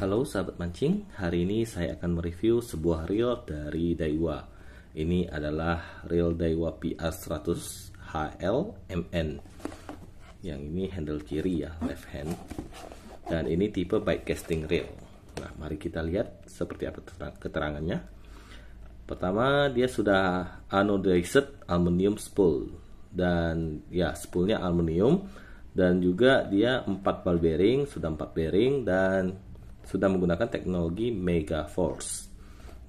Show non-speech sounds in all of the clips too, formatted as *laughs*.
Halo sahabat mancing, hari ini saya akan mereview sebuah reel dari Daiwa. Ini adalah reel Daiwa PR100 MN Yang ini handle kiri ya, left hand. Dan ini tipe bike casting reel. Nah, mari kita lihat seperti apa keterangannya. Pertama, dia sudah anodized aluminium spool dan ya spoolnya aluminium dan juga dia 4 ball bearing, sudah 4 bearing dan sudah menggunakan teknologi Mega Force.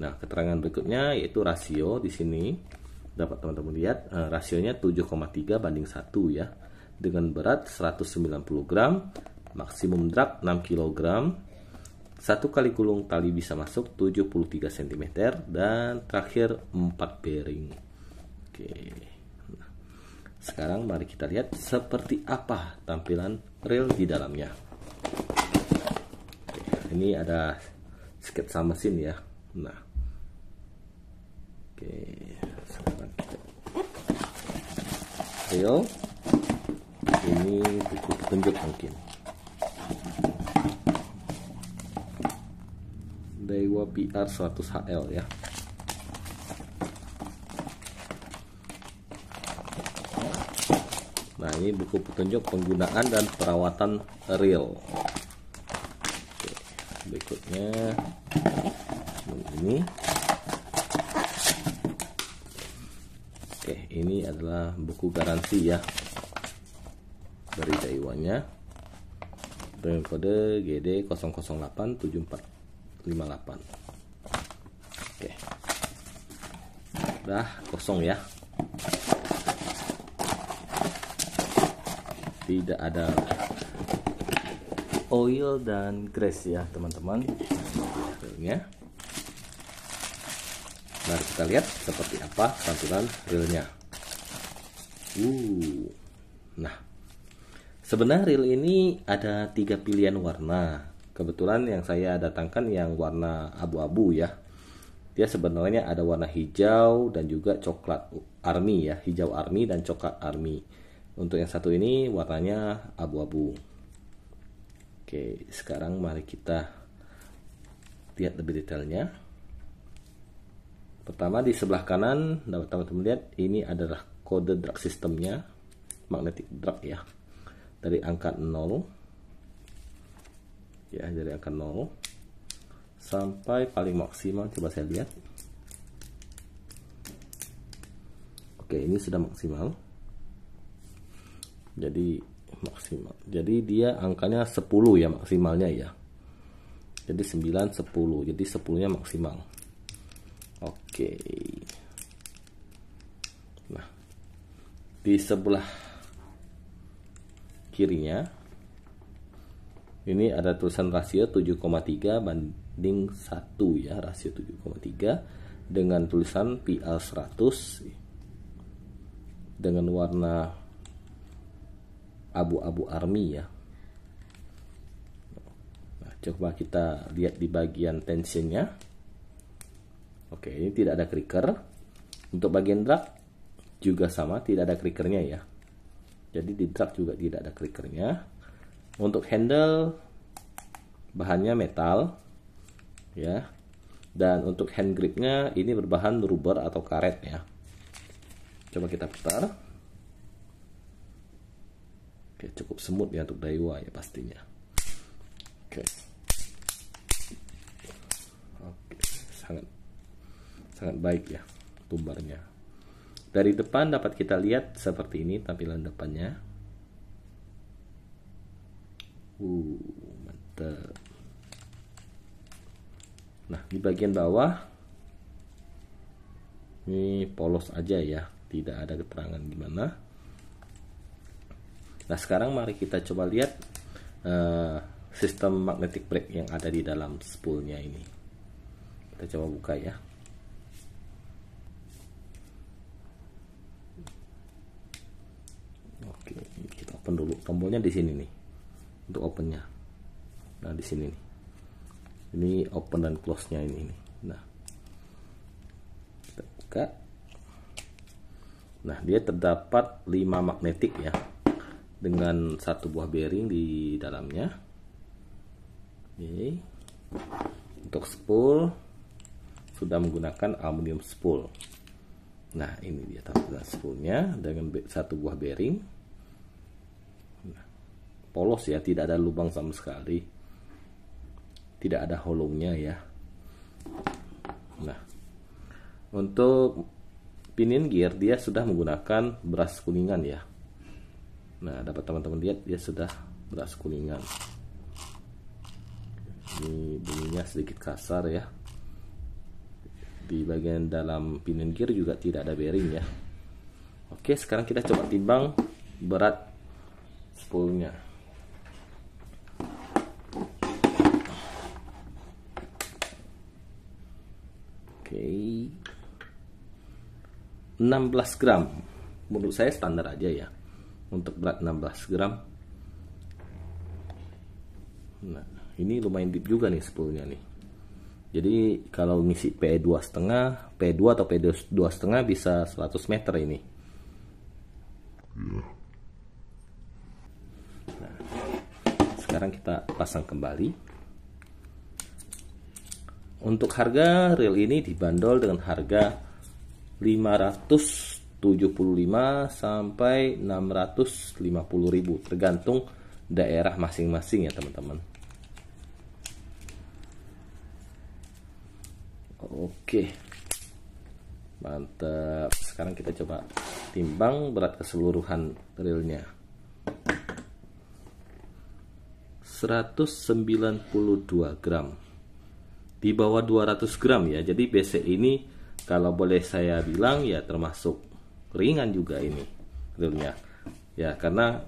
Nah, keterangan berikutnya yaitu rasio di sini dapat teman-teman lihat eh, rasionya 7,3 banding 1 ya. Dengan berat 190 gram, maksimum drag 6 kg. Satu kali gulung tali bisa masuk 73 cm dan terakhir 4 bearing. Oke. Nah, sekarang mari kita lihat seperti apa tampilan reel di dalamnya ini ada sketsa mesin ya nah oke sekarang ayo ini buku petunjuk mungkin Daiwa PR 100 HL ya Nah ini buku petunjuk penggunaan dan perawatan reel ini oke ini adalah buku garansi ya dari Taiwannya dengan kode GD 0087458. oke udah kosong ya tidak ada oil dan grease ya teman-teman ya Mari kita lihat seperti apa santunan reelnya. uh nah sebenarnya reel ini ada tiga pilihan warna kebetulan yang saya datangkan yang warna abu-abu ya dia sebenarnya ada warna hijau dan juga coklat army ya hijau army dan coklat army untuk yang satu ini warnanya abu-abu Oke, sekarang mari kita lihat lebih detailnya. Pertama di sebelah kanan dapat teman-teman lihat ini adalah kode drag sistemnya magnetic drag ya dari angka 0 ya dari angka 0 sampai paling maksimal coba saya lihat oke ini sudah maksimal jadi maksimal. Jadi dia angkanya 10 ya maksimalnya ya. Jadi 9 10. Jadi 10-nya maksimal. Oke. Nah. Di sebelah kirinya ini ada tulisan rasio 7,3 banding 1 ya, rasio 7,3 dengan tulisan PL 100 dengan warna abu-abu army ya nah, coba kita lihat di bagian tensionnya oke ini tidak ada cricker untuk bagian drag juga sama tidak ada crickernya ya jadi di drag juga tidak ada crickernya untuk handle bahannya metal ya dan untuk hand gripnya ini berbahan rubber atau karet ya coba kita putar Oke, cukup semut ya untuk Daiwa ya pastinya. Oke. Oke, sangat sangat baik ya tumbarnya. Dari depan dapat kita lihat seperti ini tampilan depannya. Uh, mantap. Nah, di bagian bawah ini polos aja ya, tidak ada keterangan gimana. Nah sekarang mari kita coba lihat uh, sistem magnetic brake yang ada di dalam spoolnya ini. Kita coba buka ya. Oke, kita open dulu. Tombolnya di sini nih untuk opennya. Nah di sini nih. Ini open dan close-nya ini. Nih. Nah kita buka. Nah dia terdapat 5 magnetik ya dengan satu buah bearing di dalamnya. Oke. Untuk spool sudah menggunakan aluminium spool. Nah, ini dia tampilan spoolnya dengan satu buah bearing. Nah, polos ya, tidak ada lubang sama sekali. Tidak ada holongnya ya. Nah, untuk pinion gear dia sudah menggunakan beras kuningan ya. Nah, dapat teman-teman lihat dia sudah beras kuningan. Ini bunyinya sedikit kasar ya. Di bagian dalam pinion gear juga tidak ada bearing ya. Oke, sekarang kita coba timbang berat spoolnya. Oke. 16 gram. Menurut saya standar aja ya untuk berat 16 gram nah ini lumayan deep juga nih sepuluhnya nih jadi kalau ngisi P2 setengah P2 atau P2 setengah bisa 100 meter ini iya. nah, sekarang kita pasang kembali untuk harga reel ini dibanderol dengan harga 500 75 sampai 650 ribu tergantung daerah masing-masing ya teman-teman oke mantap sekarang kita coba timbang berat keseluruhan realnya 192 gram di bawah 200 gram ya jadi BC ini kalau boleh saya bilang ya termasuk ringan juga ini realnya ya karena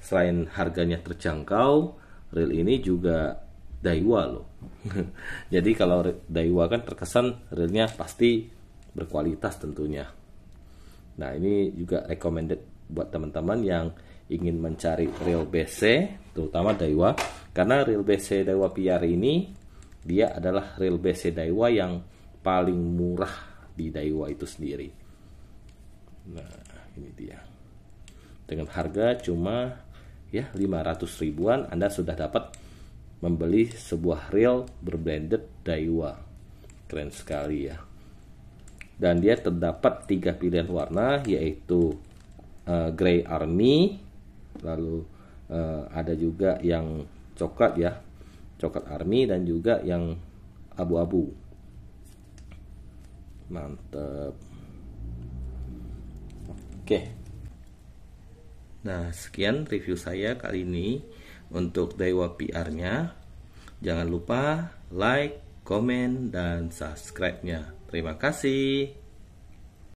selain harganya terjangkau reel ini juga Daiwa loh *laughs* jadi kalau Daiwa kan terkesan reelnya pasti berkualitas tentunya nah ini juga recommended buat teman-teman yang ingin mencari reel BC terutama Daiwa karena reel BC Daiwa PR ini dia adalah reel BC Daiwa yang paling murah di Daiwa itu sendiri Nah, ini dia. Dengan harga cuma ya 500 ribuan Anda sudah dapat membeli sebuah reel berblended Daiwa. Keren sekali ya. Dan dia terdapat tiga pilihan warna yaitu uh, Grey Army, lalu uh, ada juga yang coklat ya, coklat Army dan juga yang abu-abu. Mantap. Oke. Nah, sekian review saya kali ini untuk Daiwa PR-nya. Jangan lupa like, komen, dan subscribe-nya. Terima kasih.